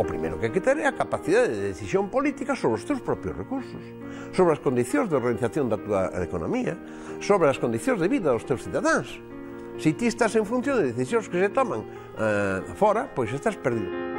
o primeiro que hai que ter é a capacidade de decisión política sobre os teus propios recursos, sobre as condicións de organización da tua economía, sobre as condicións de vida dos teus cidadáns. Se ti estás en función de decisións que se toman eh, fora, pois estás perdido.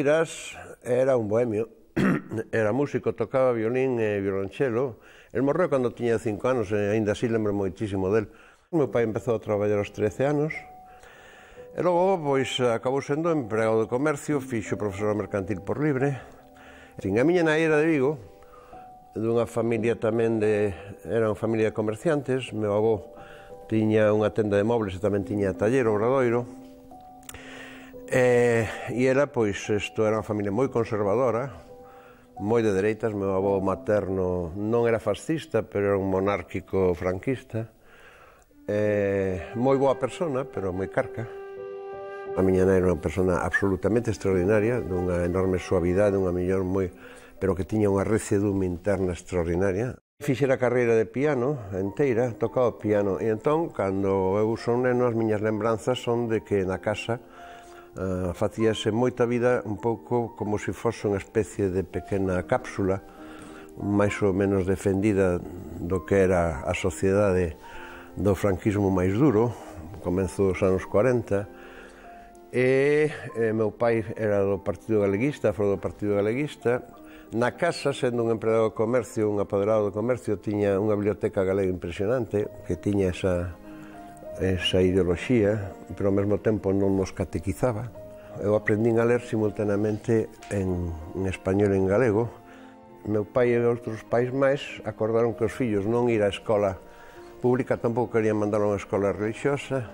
Vieiras era un bohemio, era músico, tocaba violín e violonchelo. El morreu cando tiña cinco anos e aínda así lembro moitísimo del. O meu pai empezou a traballar aos 13 anos e logo pois acabou sendo empregado de comercio, fixo profesor mercantil por libre. Sin a miña nai era de Vigo, dunha familia tamén de... era unha familia de comerciantes, meu avó tiña unha tenda de mobles e tamén tiña taller obradoiro, E, eh, e era, pois, isto era unha familia moi conservadora, moi de dereitas, meu avó materno non era fascista, pero era un monárquico franquista, e, eh, moi boa persona, pero moi carca. A miña nai era unha persona absolutamente extraordinaria, dunha enorme suavidade, unha millón moi pero que tiña unha recedume interna extraordinaria. Fixera a carreira de piano enteira, tocaba o piano, e entón, cando eu son neno, as miñas lembranzas son de que na casa Uh, facíase moita vida un pouco como se fose unha especie de pequena cápsula máis ou menos defendida do que era a sociedade do franquismo máis duro, comenzou dos anos 40, e, eh, meu pai era do Partido Galeguista, foi do Partido Galeguista, Na casa, sendo un empregado de comercio, un apoderado de comercio, tiña unha biblioteca galega impresionante, que tiña esa, esa ideoloxía, pero ao mesmo tempo non nos catequizaba. Eu aprendín a ler simultaneamente en, en español e en galego. Meu pai e outros pais máis acordaron que os fillos non ir á escola pública, tampouco querían mandar a unha escola religiosa,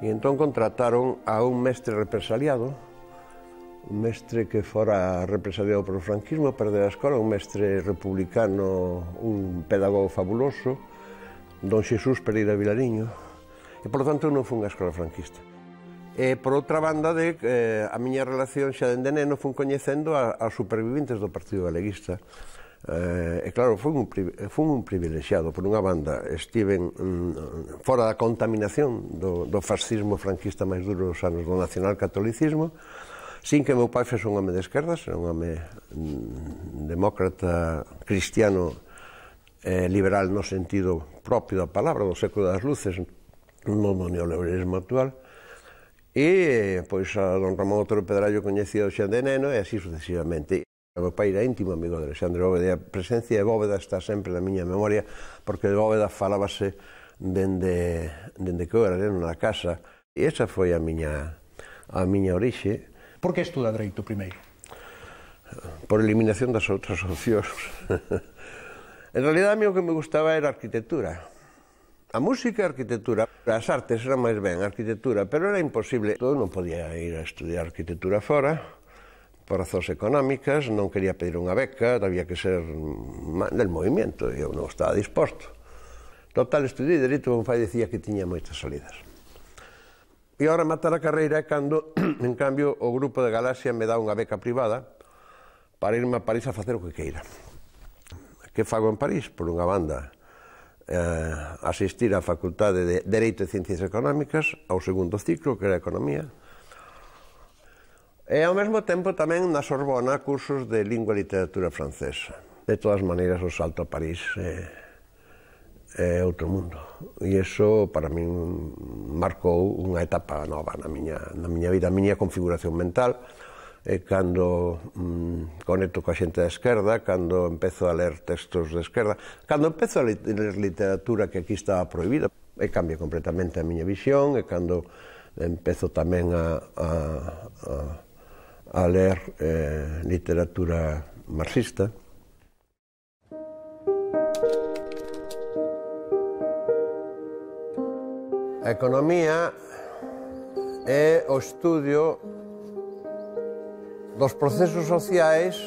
e entón contrataron a un mestre represaliado, un mestre que fora represaliado polo franquismo, perder a escola, un mestre republicano, un pedagogo fabuloso, don Xesús Pereira Vilariño, E, por tanto, eu non fun a escola franquista. E, por outra banda, de, eh, a miña relación xa dende neno fun coñecendo a, a supervivintes do Partido Galeguista. Eh, e claro, fun un, fun un privilexiado por unha banda estiven mm, fora da contaminación do, do fascismo franquista máis duro dos anos do nacional catolicismo sin que meu pai fese un home de esquerda era un home mm, demócrata cristiano eh, liberal no sentido propio da palabra do século das luces no do neoliberalismo actual, e pois a don Ramón Otero Pedrallo coñecido xa de neno e así sucesivamente. O meu pai era íntimo amigo de Alexandre Bóveda e a presencia de Bóveda está sempre na miña memoria porque de Bóveda falábase dende, dende que eu era neno na casa e esa foi a miña, a miña orixe. Por que estuda Dereito primeiro? Por eliminación das outras opcións. en realidad a mí o que me gustaba era a arquitectura A música e a arquitectura, as artes eran máis ben, a arquitectura, pero era imposible. Todo non podía ir a estudiar arquitectura fora, por razóns económicas, non quería pedir unha beca, había que ser del movimento, e eu non estaba disposto. Total, estudei Dereito, un fai decía que tiña moitas salidas. E agora matar a carreira é cando, en cambio, o grupo de Galaxia me dá unha beca privada para irme a París a facer o que queira. Que fago en París? Por unha banda, eh, asistir á Facultade de Dereito e Ciencias Económicas, ao segundo ciclo, que era Economía, e ao mesmo tempo tamén na Sorbona cursos de Lingua e Literatura Francesa. De todas maneiras, o salto a París é, é outro mundo. E iso, para min, marcou unha etapa nova na miña, na miña vida, a miña configuración mental, eh, cando mm, conecto coa xente da esquerda, cando empezo a ler textos de esquerda, cando empezo a ler literatura que aquí estaba prohibida, e cambia completamente a miña visión, e cando empezo tamén a, a, a, a ler eh, literatura marxista, A economía é o estudio dos procesos sociais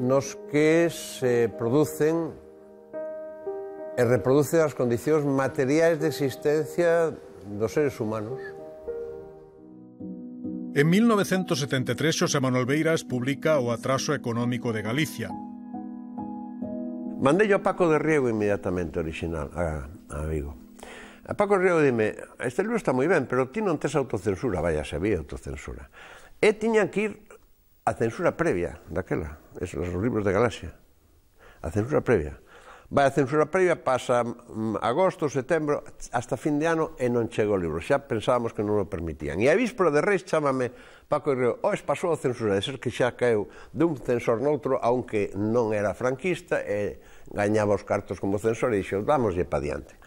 nos que se producen e reproducen as condicións materiais de existencia dos seres humanos. En 1973, José Manuel Beiras publica o atraso económico de Galicia. Mandei a Paco de Riego inmediatamente original a, a Vigo. A Paco de Riego dime, este libro está moi ben, pero ti non tes autocensura, vaya, se había autocensura. E tiñan que ir a censura previa daquela, es, os libros de Galaxia. A censura previa. Vai a censura previa, pasa mm, agosto, setembro, hasta fin de ano e non chega o libro. Xa pensábamos que non o permitían. E a víspera de Reis chamame Paco Herrero, es pasou a censura, de ser que xa caeu dun censor noutro, aunque non era franquista, e gañaba os cartos como censor, e dixo, lle pa diante.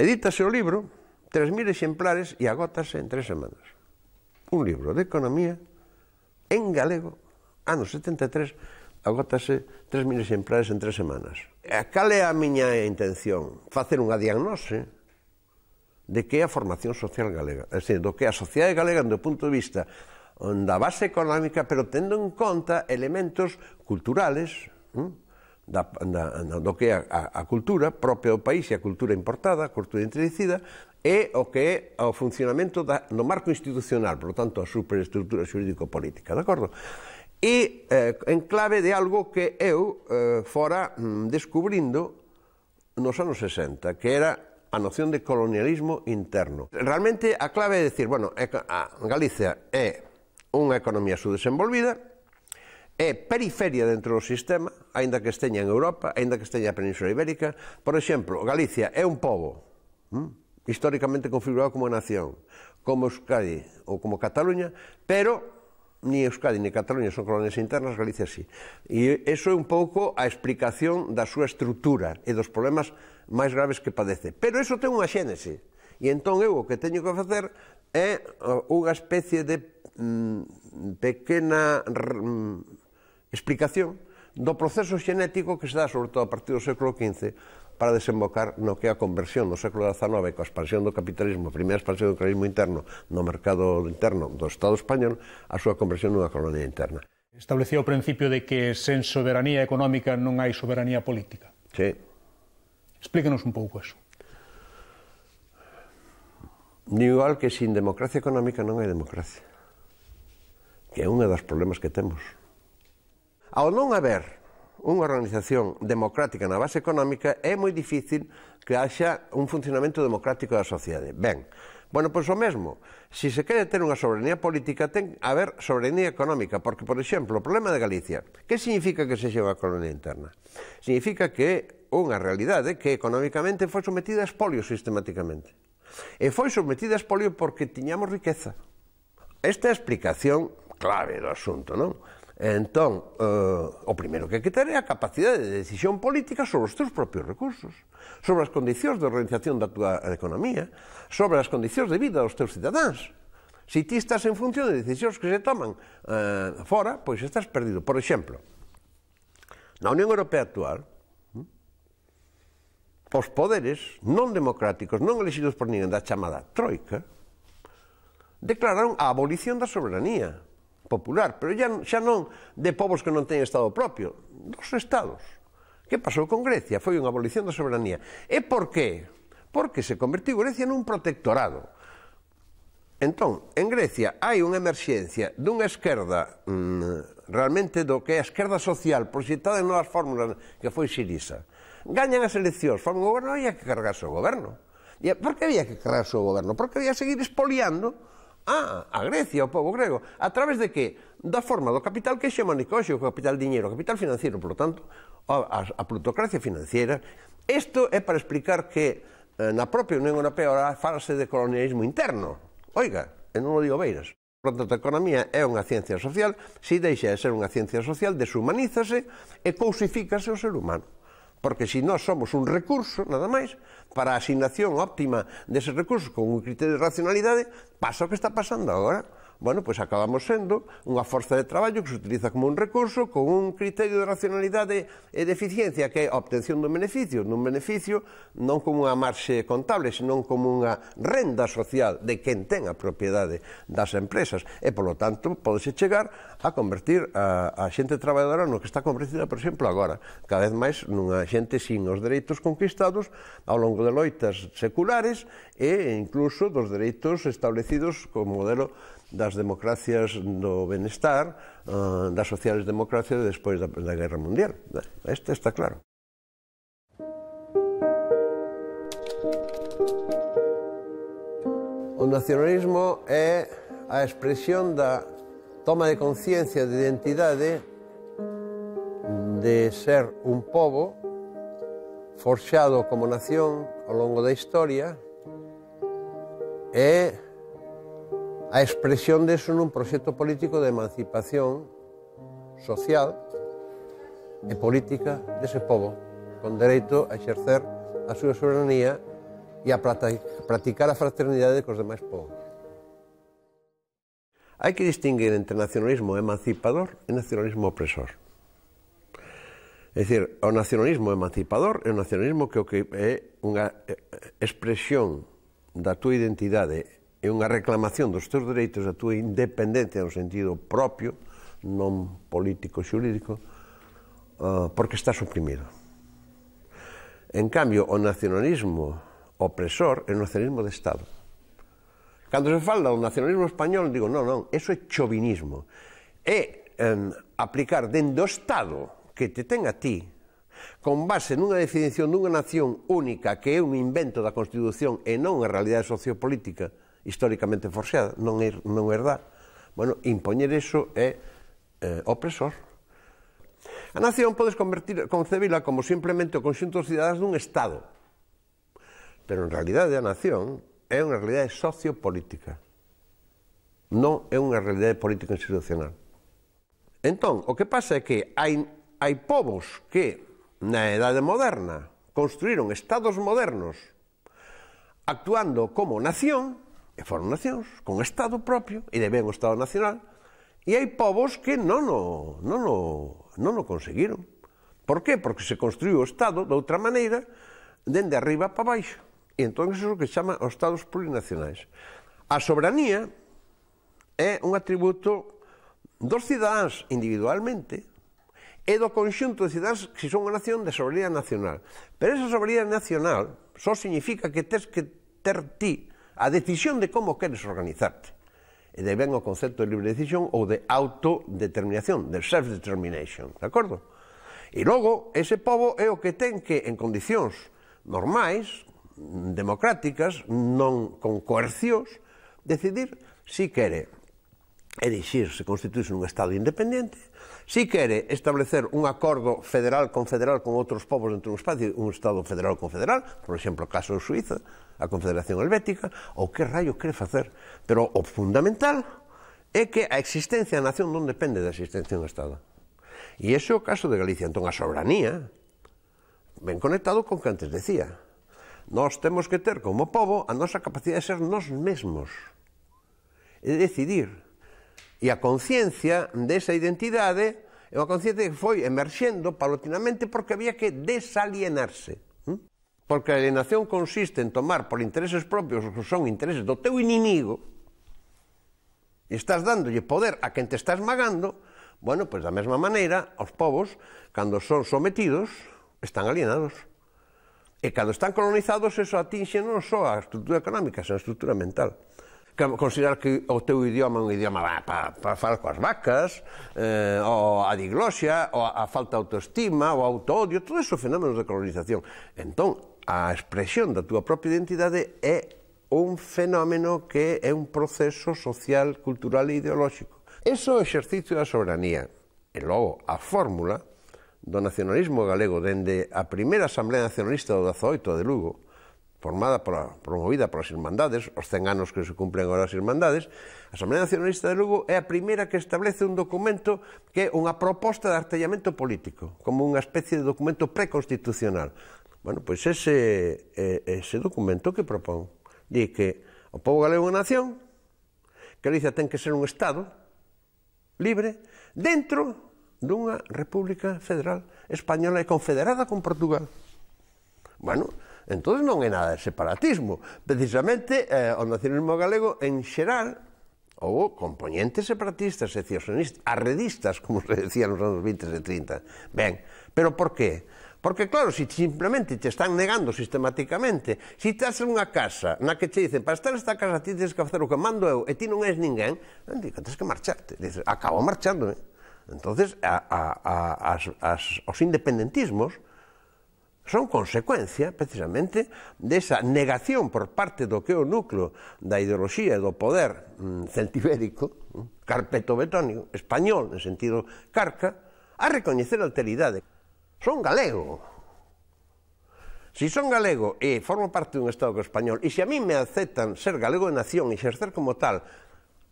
Edítase o libro, 3.000 exemplares, e agótase en tres semanas. Un libro de economía en galego, ano 73, agótase 3.000 exemplares en tres semanas. E cal é a miña intención? Facer unha diagnose de que é a formación social galega, é dicir, do que a sociedade galega do punto de vista mm, da base económica, pero tendo en conta elementos culturales, ¿eh? da, da, do que é a, a cultura propia do país e a cultura importada, a cultura introducida, é o que é o funcionamento da, no marco institucional, por lo tanto, a superestrutura xurídico-política, de acordo? E eh, en clave de algo que eu eh, fora mm, descubrindo nos anos 60, que era a noción de colonialismo interno. Realmente a clave é decir, bueno, a Galicia é unha economía subdesenvolvida, é periferia dentro do sistema, aínda que esteña en Europa, aínda que esteña a Península Ibérica. Por exemplo, Galicia é un pobo, mm? históricamente configurado como nación, como Euskadi ou como Cataluña, pero ni Euskadi ni Cataluña son colonias internas, Galicia sí. E eso é un pouco a explicación da súa estrutura e dos problemas máis graves que padece. Pero eso ten unha xénese. E entón eu o que teño que facer é eh, unha especie de mm, pequena mm, explicación do proceso xenético que se dá sobre todo a partir do século XV para desembocar no que é a conversión do século XIX coa expansión do capitalismo, a primeira expansión do capitalismo interno no mercado interno do Estado español, a súa conversión nunha colonia interna. Establecía o principio de que sen soberanía económica non hai soberanía política. Sí. Explíquenos un pouco eso. Igual que sin democracia económica non hai democracia. Que é unha dos problemas que temos. Ao non haber unha organización democrática na base económica, é moi difícil que haxa un funcionamento democrático da sociedade. Ben, bueno, pois o mesmo, se se quere ter unha soberanía política, ten a haber soberanía económica, porque, por exemplo, o problema de Galicia, que significa que se xe unha colonia interna? Significa que unha realidade que economicamente foi sometida a espolio sistemáticamente. E foi sometida a espolio porque tiñamos riqueza. Esta é a explicación clave do asunto, non? E entón, eh, o primeiro que hai que ter é a capacidade de decisión política sobre os teus propios recursos, sobre as condicións de organización da tua economía, sobre as condicións de vida dos teus cidadáns. Se ti estás en función de decisións que se toman eh, fora, pois estás perdido. Por exemplo, na Unión Europea actual, hm, os poderes non democráticos, non elexidos por ninguén da chamada Troika, declararon a abolición da soberanía popular, pero ya, xa non de povos que non teñen Estado propio, dos Estados. Que pasou con Grecia? Foi unha abolición da soberanía. E por qué? Porque se convertiu Grecia nun protectorado. Entón, en Grecia hai unha emerxencia dunha esquerda mm, realmente do que é a esquerda social proxectada en novas fórmulas que foi Sirisa. Gañan as eleccións, forman o goberno e hai que cargarse o goberno. E por que había que cargarse o goberno? Porque había seguir expoliando Ah, a Grecia, o povo grego. A través de que? Da forma do capital que xe hoxe, o capital diñeiro, o capital financiero, por lo tanto, a, a plutocracia financiera. Isto é para explicar que eh, na propia Unión Europea ahora falase de colonialismo interno. Oiga, e non o digo Beiras. Por tanto, a economía é unha ciencia social, se deixa de ser unha ciencia social, deshumanízase e cousifícase o ser humano. Porque se si nós somos un recurso, nada máis, para a asignación óptima deses recursos con un criterio de racionalidade, pasa o que está pasando agora bueno, pois acabamos sendo unha forza de traballo que se utiliza como un recurso con un criterio de racionalidade e de eficiencia que é a obtención dun beneficio, dun beneficio non como unha marxe contable, senón como unha renda social de quen ten a propiedade das empresas e, polo tanto, podese chegar a convertir a, a xente traballadora no que está convertida, por exemplo, agora, cada vez máis nunha xente sin os dereitos conquistados ao longo de loitas seculares e incluso dos dereitos establecidos como modelo das democracias do benestar, ah, das sociales democracias despois da, Guerra Mundial. Este está claro. O nacionalismo é a expresión da toma de conciencia de identidade de ser un pobo forxado como nación ao longo da historia e a expresión deso nun proxecto político de emancipación social e política dese povo, con dereito a exercer a súa soberanía e a practicar a fraternidade cos demais povos. Hai que distinguir entre nacionalismo emancipador e nacionalismo opresor. É dicir, o nacionalismo emancipador é o nacionalismo que, o que é unha eh, expresión da túa identidade é unha reclamación dos teus dereitos, a túa independencia no sentido propio, non político xurídico, ah, porque está suprimido. En cambio, o nacionalismo opresor é o nacionalismo de Estado. Cando se fala do nacionalismo español, digo, non, non, eso é chovinismo. É aplicar dentro do Estado que te ten a ti, con base nunha definición dunha nación única que é un invento da Constitución e non a realidade sociopolítica, históricamente forxeada, non, é, non é herdar. Bueno, impoñer iso é eh, opresor. A nación podes convertir, concebila como simplemente o conxunto de cidadáns dun Estado. Pero en realidade a nación é unha realidade sociopolítica. Non é unha realidade política institucional. Entón, o que pasa é que hai, hai povos que na edade moderna construíron estados modernos actuando como nación e foron nacións con Estado propio e deben o Estado nacional e hai povos que non o, non o, non o conseguiron. Por qué? Porque se construiu o Estado de outra maneira dende arriba para baixo. E entón é o que chama os Estados plurinacionais. A soberanía é un atributo dos cidadáns individualmente e do conxunto de cidadáns que son unha nación de soberanía nacional. Pero esa soberanía nacional só significa que tens que ter ti a decisión de como queres organizarte. E de ben o concepto de libre decisión ou de autodeterminación, de self-determination, de acordo? E logo, ese povo é o que ten que, en condicións normais, democráticas, non con coercións, decidir si quere erixirse, constituirse nun Estado independente Si quere establecer un acordo federal confederal con outros povos dentro dun espacio, un Estado federal confederal, por exemplo, o caso de Suiza, a Confederación Helvética, ou que raio quere facer. Pero o fundamental é que a existencia da nación non depende da existencia dun Estado. E ese é o caso de Galicia. Entón, a soberanía ben conectado con que antes decía. Nós temos que ter como povo a nosa capacidade de ser nós mesmos e de decidir E a conciencia desa identidade é unha conciencia que foi emerxendo paulatinamente porque había que desalienarse. Hm? Porque a alienación consiste en tomar por intereses propios que son intereses do teu inimigo e estás dándolle poder a quen te está esmagando, bueno, pois da mesma maneira, os povos, cando son sometidos, están alienados. E cando están colonizados, eso atinxe non só a estrutura económica, senón a estrutura mental considerar que o teu idioma é un idioma para, para falar coas vacas, eh, ou a diglosia, ou a falta de autoestima, ou autoodio, todos esos fenómenos de colonización. Entón, a expresión da túa propia identidade é un fenómeno que é un proceso social, cultural e ideolóxico. Eso é o exercicio da soberanía. E logo, a fórmula do nacionalismo galego dende a primeira Asamblea Nacionalista do 18 de Lugo, formada pola, promovida polas Irmandades, os 100 anos que se cumplen agora as Irmandades, a Asamblea Nacionalista de Lugo é a primeira que establece un documento que é unha proposta de artellamento político, como unha especie de documento preconstitucional. Bueno, pois ese, ese documento que propón di que o povo galego é unha nación, que Galicia ten que ser un Estado libre dentro dunha República Federal Española e confederada con Portugal. Bueno, Entón non é nada de separatismo. Precisamente eh, o nacionalismo galego en xeral houve componentes separatistas e arredistas, como se decía nos anos 20 e 30. Ben, pero por qué? Porque, claro, se si simplemente te están negando sistemáticamente, se si estás en unha casa na que te dicen, para estar nesta casa ti tens que facer o que mando eu e ti non és ninguén, digo, tens que marcharte. Dices, acabo marchándome. Entonces, a, a, a, as, as, os independentismos, son consecuencia precisamente desa negación por parte do que é o núcleo da ideoloxía e do poder mm, celtibérico, mm, carpeto betónico, español, en sentido carca, a recoñecer a alteridade. Son galego. Si son galego e formo parte dun Estado español, e se a mí me aceptan ser galego de nación e xercer como tal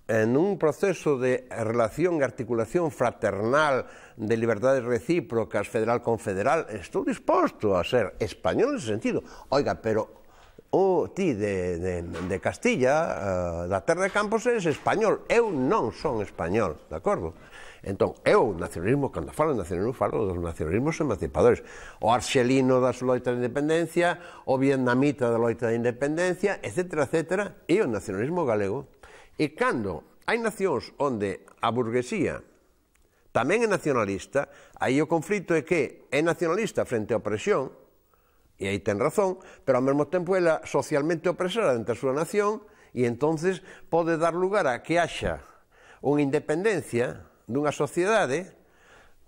en eh, un proceso de relación e articulación fraternal de libertades recíprocas federal-confederal, estou disposto a ser español ese sentido. Oiga, pero o ti de, de, de Castilla, uh, da Terra de Campos, eres español. Eu non son español, de acordo? Entón, eu, nacionalismo, cando falo de nacionalismo, falo dos nacionalismos emancipadores. O arxelino das loita de independencia, o vietnamita da loita de independencia, etc., etc., e o nacionalismo galego. E cando hai nacións onde a burguesía tamén é nacionalista, aí o conflito é que é nacionalista frente á opresión, e aí ten razón, pero ao mesmo tempo ela socialmente opresora dentro da súa nación, e entonces pode dar lugar a que haxa unha independencia dunha sociedade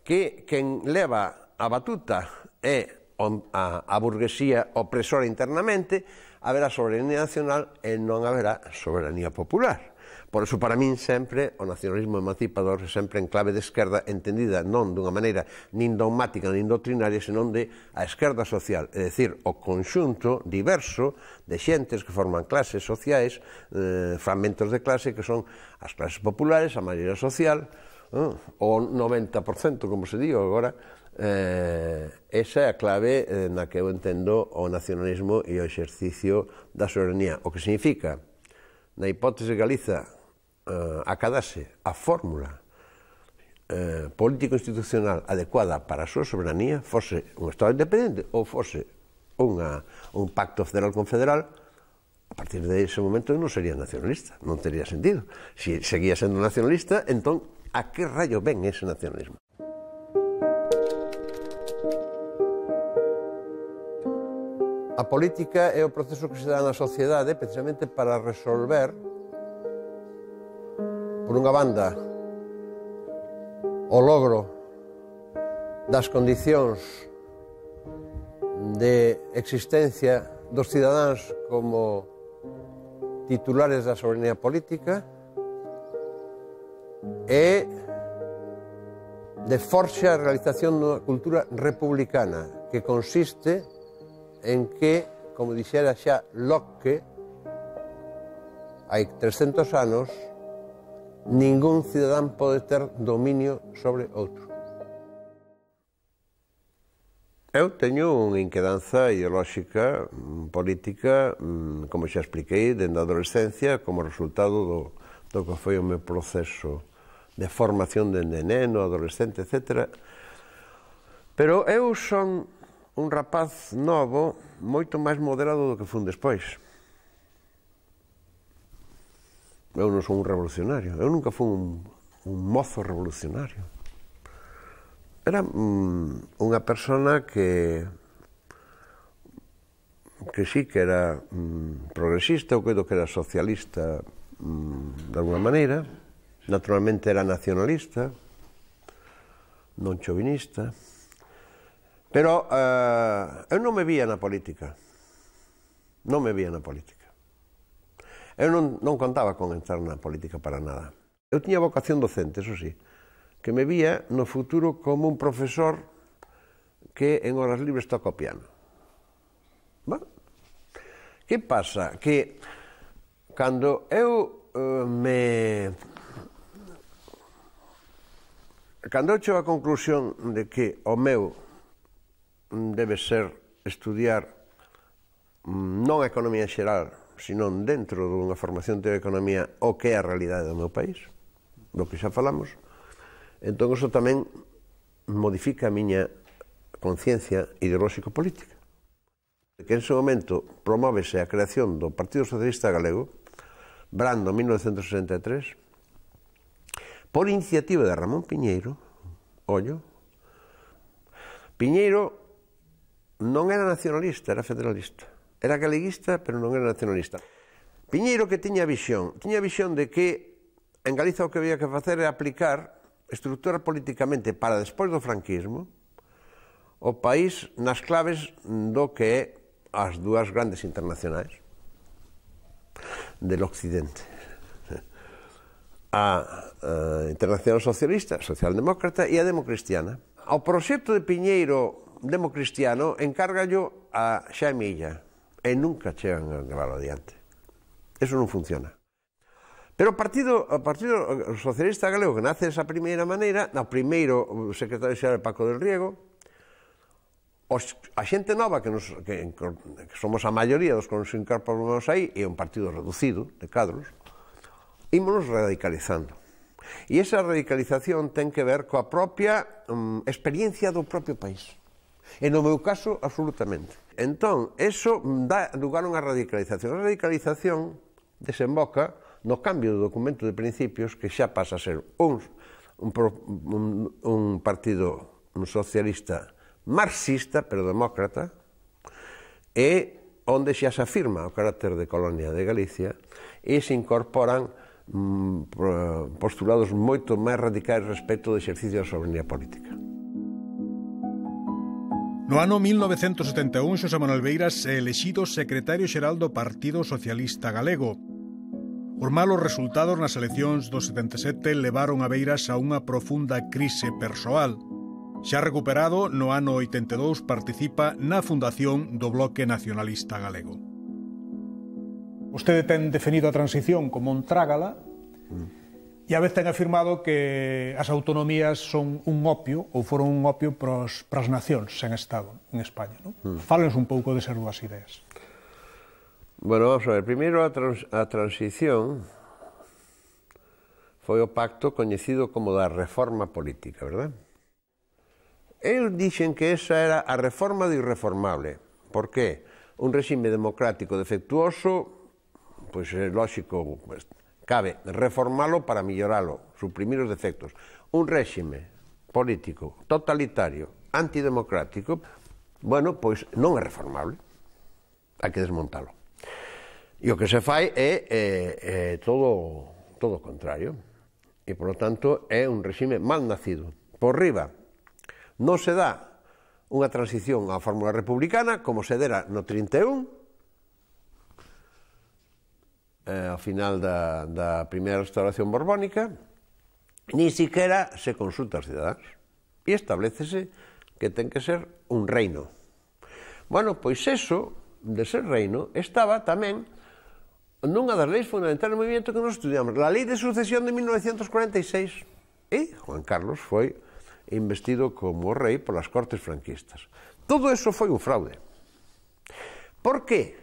que quen leva a batuta é a, a burguesía opresora internamente, haberá soberanía nacional e non haberá soberanía popular. Por eso, para min, sempre, o nacionalismo emancipador é sempre en clave de esquerda, entendida non dunha maneira nin dogmática, nin doctrinaria, senón de a esquerda social, é dicir, o conxunto diverso de xentes que forman clases sociais, eh, fragmentos de clase que son as clases populares, a maioría social, eh, o 90%, como se di agora, eh, esa é a clave eh, na que eu entendo o nacionalismo e o exercicio da soberanía, o que significa, na hipótese Galiza, uh, eh, acadase a fórmula eh, político-institucional adecuada para a súa soberanía fose un Estado independente ou fose unha, un pacto federal confederal, a partir de ese momento non sería nacionalista, non tería sentido. Se si seguía sendo nacionalista, entón, a que rayo ven ese nacionalismo? A política é o proceso que se dá na sociedade precisamente para resolver por unha banda o logro das condicións de existencia dos cidadáns como titulares da soberanía política e de forxa a realización dunha cultura republicana que consiste en que, como dixera xa Locke, hai 300 anos, Ningún cidadán pode ter dominio sobre outro. Eu teño unha inquedanza ideolóxica, mm, política, mm, como xa expliquei, dende a adolescencia, como resultado do, do que foi o meu proceso de formación dende neno, adolescente, etc. Pero eu son un rapaz novo, moito máis moderado do que fun despois eu non son un revolucionario, eu nunca fui un, un mozo revolucionario. Era mm, unha persona que que sí que era mm, progresista, que creo que era socialista mm, de alguna maneira, naturalmente era nacionalista, non chovinista, pero eh, eu non me vía na política, non me vía na política. Eu non, non contaba con entrar na política para nada. Eu tiña vocación docente, eso sí, que me vía no futuro como un profesor que en horas libres toca o piano. Bueno, que pasa? Que cando eu eh, me... Cando eu chego conclusión de que o meu debe ser estudiar mm, non a economía en xeral, senón dentro dunha formación de economía o que é a realidade do meu país, do que xa falamos, entón iso tamén modifica a miña conciencia ideolóxico-política. Que en ese momento promóvese a creación do Partido Socialista Galego, brando 1963, por iniciativa de Ramón Piñeiro, ollo, Piñeiro non era nacionalista, era federalista. Era galeguista, pero non era nacionalista. Piñeiro que tiña visión, tiña visión de que en Galiza o que había que facer era aplicar, estrutura políticamente para despois do franquismo, o país nas claves do que é as dúas grandes internacionais del Occidente. A, a Internacional Socialista, Socialdemócrata e a Democristiana. Ao proxecto de Piñeiro democristiano encárgallo a Xamilla, e nunca chegan a levarlo adiante. Eso non funciona. Pero o Partido, o Partido Socialista Galego que nace desa primeira maneira, no primeiro secretario xeral Paco del Riego, os, a xente nova que, nos, que, que somos a maioría dos que nos incorporamos aí e un partido reducido de cadros, ímonos radicalizando. E esa radicalización ten que ver coa propia um, experiencia do propio país. E no meu caso, absolutamente. Entón, eso dá lugar a unha radicalización. A radicalización desemboca no cambio do documento de principios que xa pasa a ser un, un, un, un partido un socialista marxista, pero demócrata, e onde xa se afirma o carácter de colonia de Galicia e se incorporan mm, postulados moito máis radicais respecto do exercicio da soberanía política. No ano 1971, Xosé Manuel Beiras é elexido secretario xeral do Partido Socialista Galego. Os malos resultados nas eleccións do 77 levaron a Beiras a unha profunda crise persoal. Xa recuperado, no ano 82 participa na fundación do Bloque Nacionalista Galego. Vostede ten definido a transición como un trágala, mm E a vez ten afirmado que as autonomías son un opio, ou foron un opio para as nacións sen Estado en España. Non? Mm. Fálenos un pouco desas dúas ideas. Bueno, vamos a ver, primeiro a, trans, a transición foi o pacto coñecido como da reforma política, verdad? Eles dixen que esa era a reforma do irreformable. Por qué? Un regime democrático defectuoso, pois pues, é lógico, pues, Cabe reformalo para milloralo, suprimir os defectos. Un réxime político totalitario, antidemocrático, bueno, pois non é reformable. Hai que desmontalo. E o que se fai é, é, é todo, todo o contrario. E, por lo tanto, é un réxime mal nacido. Por riba, non se dá unha transición á fórmula republicana, como se dera no 31, eh, ao final da, da primeira restauración borbónica, ni siquiera se consulta aos cidadáns. E establecese que ten que ser un reino. Bueno, pois eso de ser reino estaba tamén nunha das leis fundamentais do movimento que nos estudiamos, a Lei de Sucesión de 1946. E Juan Carlos foi investido como rei polas cortes franquistas. Todo eso foi un fraude. Por que?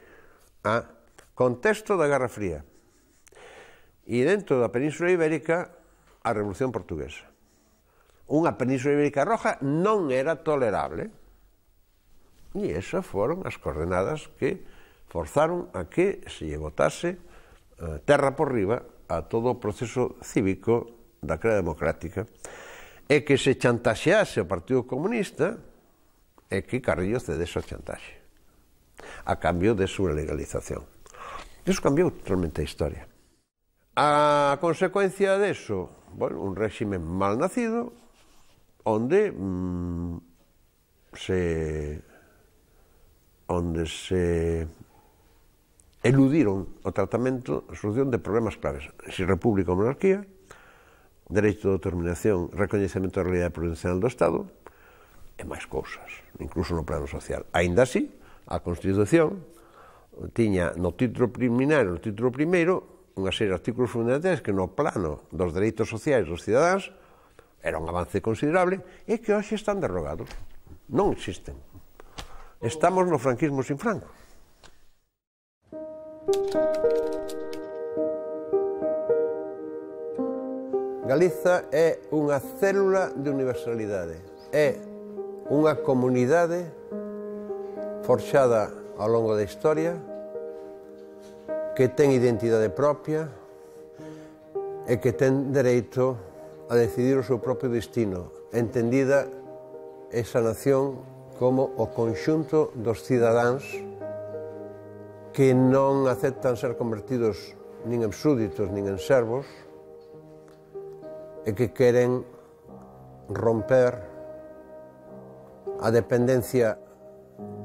Ah, Contexto da Guerra Fría. E dentro da Península Ibérica, a Revolución Portuguesa. Unha Península Ibérica roja non era tolerable. E esas foron as coordenadas que forzaron a que se lle botase eh, terra por riba a todo o proceso cívico da crea democrática e que se chantaxease o Partido Comunista e que Carrillo cedese o chantaxe a cambio de súa legalización. Eso cambiou totalmente a historia. A consecuencia eso, bueno, un réxime mal nacido, onde mmm, se onde se eludiron o tratamento a solución de problemas claves. Si república ou monarquía, dereito de determinación, recoñecemento da realidade provincial do Estado e máis cousas, incluso no plano social. Ainda así, a Constitución tiña no título preliminario, no título primeiro, unha serie de artículos fundamentais que no plano dos dereitos sociais dos cidadáns era un avance considerable e que hoxe están derrogados. Non existen. Estamos no franquismo sin Franco. Galiza é unha célula de universalidade. É unha comunidade forxada ao longo da historia, que ten identidade propia e que ten dereito a decidir o seu propio destino, entendida esa nación como o conxunto dos cidadáns que non aceptan ser convertidos nin en súditos nin en servos e que queren romper a dependencia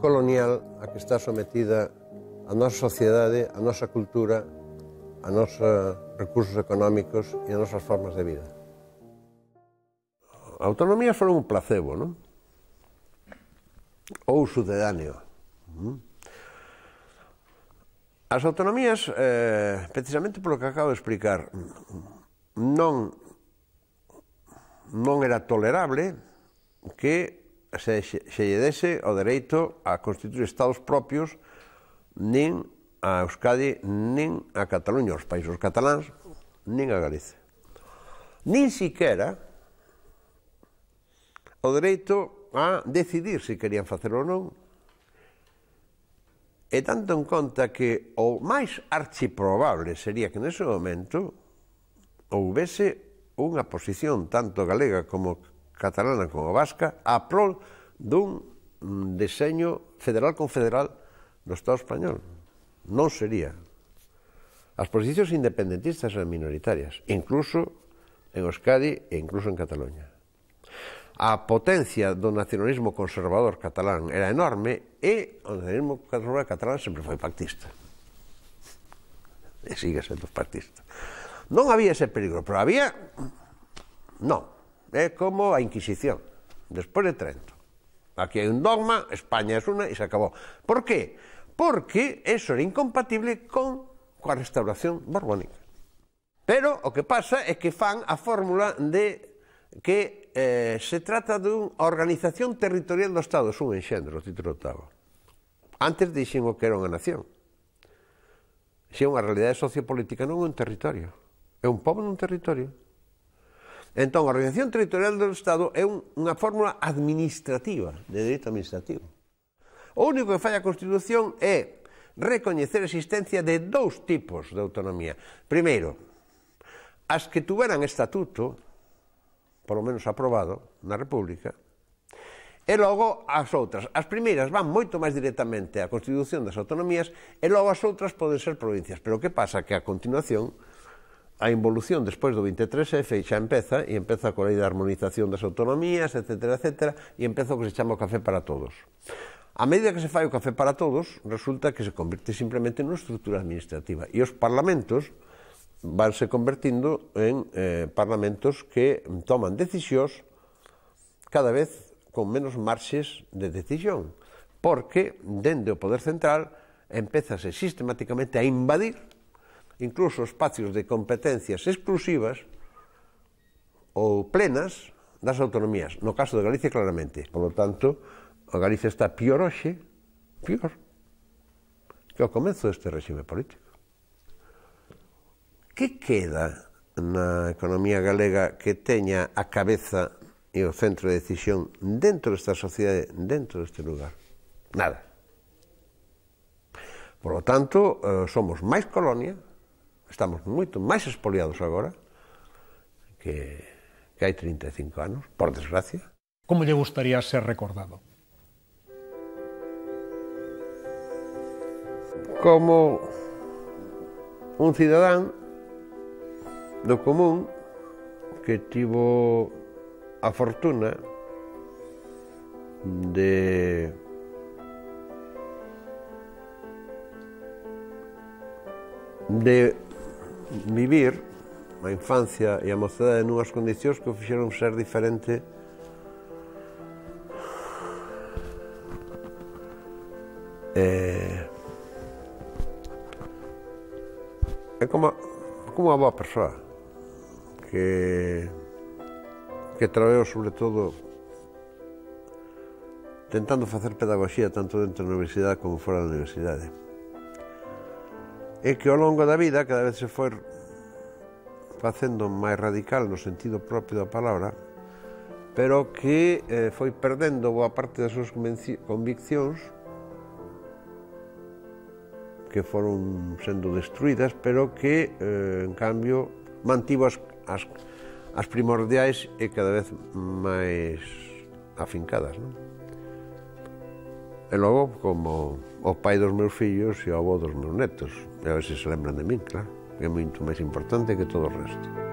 colonial a que está sometida a nosa sociedade, a nosa cultura, a nosa recursos económicos e a nosas formas de vida. A autonomía foi un placebo, non? Ou sucedáneo. As autonomías, eh, precisamente polo que acabo de explicar, non non era tolerable que se, se lle dese o dereito a constituir estados propios nin a Euskadi nin a Cataluña, os países catalans, nin a Galicia. Nin siquera o dereito a decidir se querían facer ou non. E tanto en conta que o máis archiprobable sería que nese momento houvese unha posición tanto galega como catalana con a vasca a prol dun mm, deseño federal confederal do Estado español. Non sería. As posicións independentistas eran minoritarias, incluso en Euskadi e incluso en Cataluña. A potencia do nacionalismo conservador catalán era enorme e o nacionalismo conservador catalán sempre foi pactista. E sigue sendo pactista. Non había ese peligro, pero había... Mm, non, É como a Inquisición, despois de Trento. Aquí hai un dogma, España es una e se acabou. Por que? Porque eso era incompatible con coa restauración borbónica. Pero o que pasa é que fan a fórmula de que eh, se trata dunha organización territorial do Estado, un enxendro, o título octavo. Antes dixen o que era unha nación. Se é unha realidade sociopolítica, non é un territorio. É un pobo nun territorio Entón, a organización territorial do Estado é un, unha fórmula administrativa, de dereito administrativo. O único que fai a Constitución é recoñecer a existencia de dous tipos de autonomía. Primeiro, as que tuveran estatuto, polo menos aprobado, na República, e logo as outras. As primeiras van moito máis directamente á Constitución das Autonomías e logo as outras poden ser provincias. Pero que pasa? Que a continuación a involución despois do 23F xa empeza, e empeza coa lei de harmonización das autonomías, etc., etc., e empeza o que se chama o café para todos. A medida que se fai o café para todos, resulta que se convirte simplemente nunha estrutura administrativa. E os parlamentos vanse convertindo en eh, parlamentos que toman decisións cada vez con menos marxes de decisión, porque dende o poder central empezase sistemáticamente a invadir incluso espacios de competencias exclusivas ou plenas das autonomías, no caso de Galicia claramente. Por lo tanto, a Galicia está pior hoxe, pior, que ao comezo deste réxime político. Que queda na economía galega que teña a cabeza e o centro de decisión dentro desta sociedade, dentro deste lugar? Nada. Por lo tanto, eh, somos máis colonia, estamos moito máis expoliados agora que, que hai 35 anos, por desgracia. Como lle gustaría ser recordado? Como un cidadán do común que tivo a fortuna de de vivir a infancia e a mocedade nunhas condicións que o fixeron ser diferente é, é como, como unha boa persoa que que traveu sobre todo tentando facer pedagogía tanto dentro da universidade como fora da universidade e que ao longo da vida cada vez se foi facendo máis radical no sentido propio da palabra, pero que eh, foi perdendo boa parte das súas conviccións que foron sendo destruídas, pero que, eh, en cambio, mantivo as, as, as primordiais e cada vez máis afincadas. Non? E logo, como o pai dos meus fillos e o avó dos meus netos, E se se lembran de min, claro. É moito máis importante que todo o resto.